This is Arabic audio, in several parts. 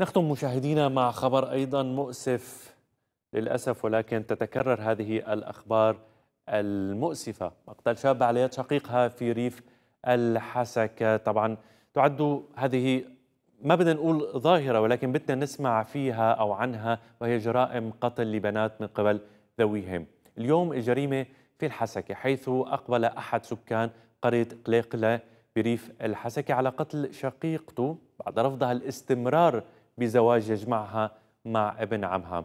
نختم مشاهدينا مع خبر ايضا مؤسف للاسف ولكن تتكرر هذه الاخبار المؤسفه مقتل شاب على يد شقيقها في ريف الحسكه طبعا تعد هذه ما بدنا نقول ظاهره ولكن بدنا نسمع فيها او عنها وهي جرائم قتل لبنات من قبل ذويهم اليوم الجريمه في الحسكه حيث اقبل احد سكان قريه قليقله بريف الحسكه على قتل شقيقته بعد رفضها الاستمرار بزواج يجمعها مع ابن عمها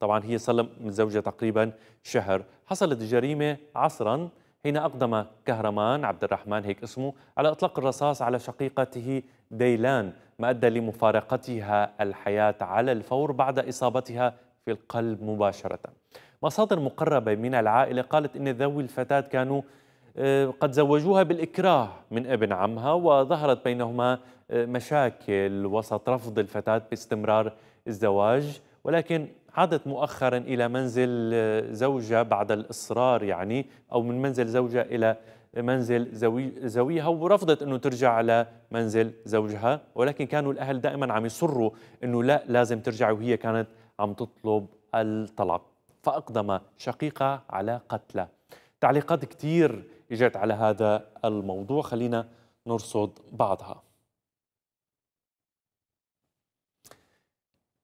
طبعا هي صار متزوجة تقريبا شهر حصلت الجريمة عصرا حين أقدم كهرمان عبد الرحمن هيك اسمه على إطلاق الرصاص على شقيقته ديلان ما أدى لمفارقتها الحياة على الفور بعد إصابتها في القلب مباشرة مصادر مقربة من العائلة قالت أن ذوي الفتاة كانوا آه، قد زوجوها بالإكراه من ابن عمها وظهرت بينهما آه، مشاكل وسط رفض الفتاة باستمرار الزواج ولكن عادت مؤخرا إلى منزل آه، زوجها بعد الإصرار يعني أو من منزل زوجها إلى منزل زوي زويها ورفضت انه ترجع على منزل زوجها ولكن كانوا الاهل دائما عم يصروا انه لا لازم ترجع وهي كانت عم تطلب الطلاق فاقدم شقيقها على قتله تعليقات كثير اجت على هذا الموضوع خلينا نرصد بعضها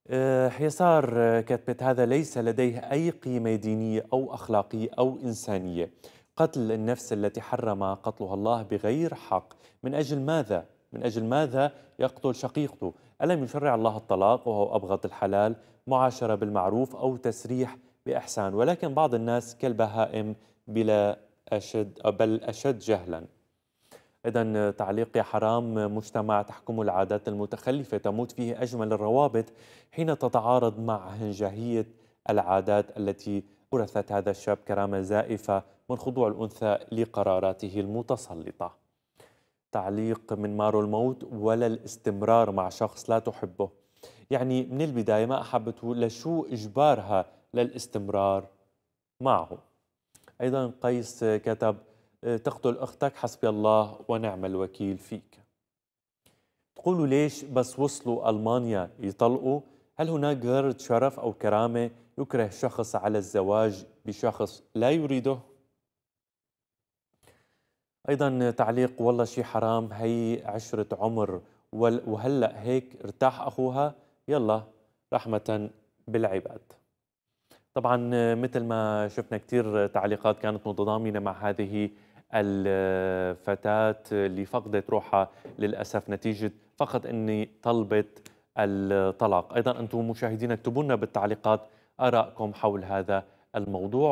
آه، حصار كتبت هذا ليس لديه أي قيمة دينية أو أخلاقية أو إنسانية قتل النفس التي حرم قتلها الله بغير حق من أجل ماذا؟ من أجل ماذا يقتل شقيقته؟ ألم يشرع الله الطلاق وهو أبغض الحلال معاشرة بالمعروف أو تسريح بإحسان ولكن بعض الناس كالبهائم بلا أشد بل أشد جهلا إذا تعليق يا حرام مجتمع تحكمه العادات المتخلفة تموت فيه أجمل الروابط حين تتعارض مع هنجهية العادات التي ورثت هذا الشاب كرامة زائفة من خضوع الأنثى لقراراته المتسلطة تعليق من مارو الموت ولا الاستمرار مع شخص لا تحبه يعني من البداية ما أحبته لشو إجبارها للاستمرار معه أيضا قيس كتب آه، تقتل أختك حسبي الله ونعم الوكيل فيك تقولوا ليش بس وصلوا ألمانيا يطلقوا هل هناك غير شرف أو كرامة يكره شخص على الزواج بشخص لا يريده أيضا تعليق والله شي حرام هي عشرة عمر وهلأ هيك ارتاح أخوها يلا رحمة بالعباد طبعا مثل ما شفنا كثير تعليقات كانت متضامنه مع هذه الفتاه اللي فقدت روحها للاسف نتيجه فقط اني طلبت الطلاق ايضا انتم مشاهدينا اكتبوا لنا بالتعليقات ارائكم حول هذا الموضوع